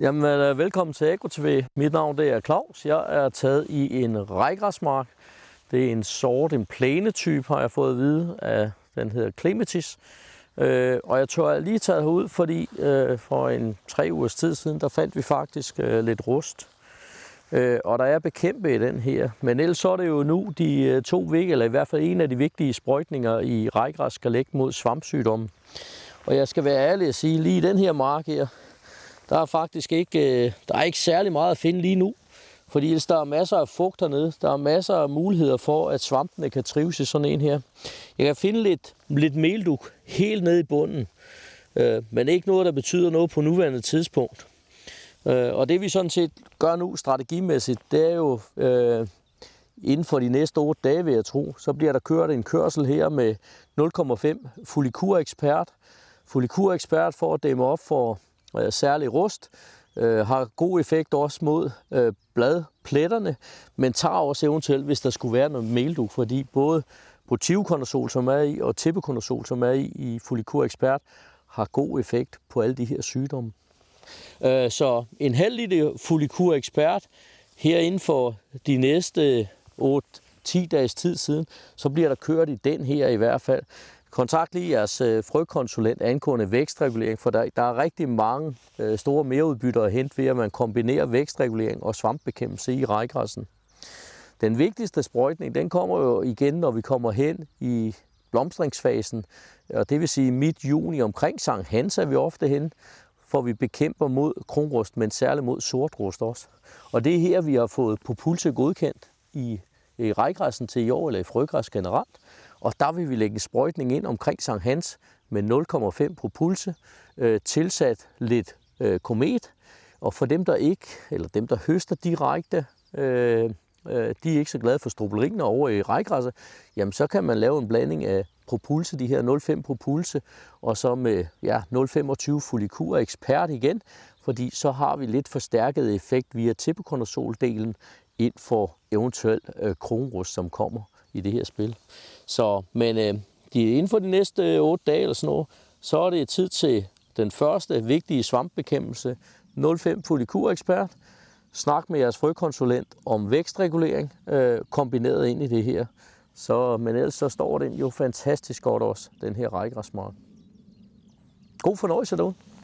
Jamen, øh, velkommen til AgroTV. Mit navn det er Claus. Jeg er taget i en rejgræsmark. Det er en sort, en plænetype, har jeg fået at vide, af, den hedder Clematis. Øh, og jeg tror, jeg lige taget herud, fordi øh, for en tre ugers tid siden, der fandt vi faktisk øh, lidt rust. Øh, og der er bekæmpe i den her. Men ellers så er det jo nu de øh, to vigtige, eller i hvert fald en af de vigtige sprøjtninger i rejgræs skal lægge mod svampsygdomme. Og jeg skal være ærlig og sige, lige den her mark her, der er faktisk ikke, øh, der er ikke særlig meget at finde lige nu, fordi der er masser af fugt hernede. Der er masser af muligheder for, at svampene kan trives i sådan en her. Jeg kan finde lidt, lidt melduk helt nede i bunden, øh, men ikke noget, der betyder noget på nuværende tidspunkt. Øh, og det vi sådan set gør nu strategimæssigt, det er jo inden for de næste 8 dage, vil jeg tro, så bliver der kørt en kørsel her med 0,5 fulikurekspert. Fulikurekspert for at dæmme op for øh, særlig rust, øh, har god effekt også mod øh, bladpletterne, men tager også eventuelt, hvis der skulle være noget meldug, fordi både protivkonazol, som er i, og tippekonazol, som er i, i Folikur Expert, har god effekt på alle de her sygdomme. Øh, så en heldig Folikur Expert her inden for de næste 8-10 dages tid siden, så bliver der kørt i den her i hvert fald. Kontakt lige jeres øh, frøkonsulent angående vækstregulering, for der, der er rigtig mange øh, store mereudbytter at hente ved, at man kombinerer vækstregulering og svampbekæmpelse i rejgræssen. Den vigtigste sprøjtning, den kommer jo igen, når vi kommer hen i blomstringsfasen, og det vil sige midt-juni omkring Sankt Hans er vi ofte hen, for vi bekæmper mod kronrust, men særligt mod sortrust også. Og det er her, vi har fået Populse godkendt i, i rejgræssen til i år, eller i frøgræs generelt, og der vil vi lægge en sprøjtning ind omkring Sankt Hans med 0,5 propulse, øh, tilsat lidt øh, komet. Og for dem, der ikke, eller dem, der høster direkte, øh, de er ikke så glade for strobelriner over i rejgræsset, jamen så kan man lave en blanding af propulse, de her 0,5 propulse, og så med ja, 0,25 folikur ekspert igen, fordi så har vi lidt forstærket effekt via tippekondersoldelen ind for eventuel kronrust, som kommer i det her spil. Så, men øh, de, inden for de næste 8 øh, dage eller sådan noget, så er det tid til den første vigtige svampbekæmpelse. 05 Polykur Ekspert. Snak med jeres frøkonsulent om vækstregulering øh, kombineret ind i det her. Så, men ellers så står den jo fantastisk godt også, den her rækgræsmark. God fornøjelse derude.